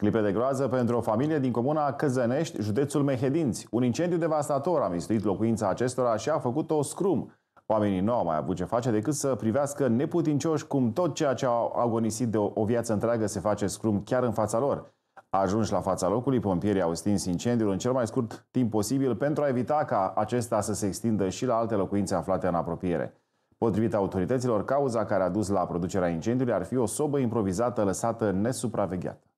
Clipe de groază pentru o familie din comuna Căzănești, județul Mehedinți. Un incendiu devastator a mistuit locuința acestora și a făcut-o scrum. Oamenii nu au mai avut ce face decât să privească neputincioși cum tot ceea ce au agonisit de o, o viață întreagă se face scrum chiar în fața lor. Ajunși la fața locului, pompierii au stins incendiul în cel mai scurt timp posibil pentru a evita ca acesta să se extindă și la alte locuințe aflate în apropiere. Potrivit autorităților, cauza care a dus la producerea incendiului ar fi o sobă improvizată lăsată nesupravegheată.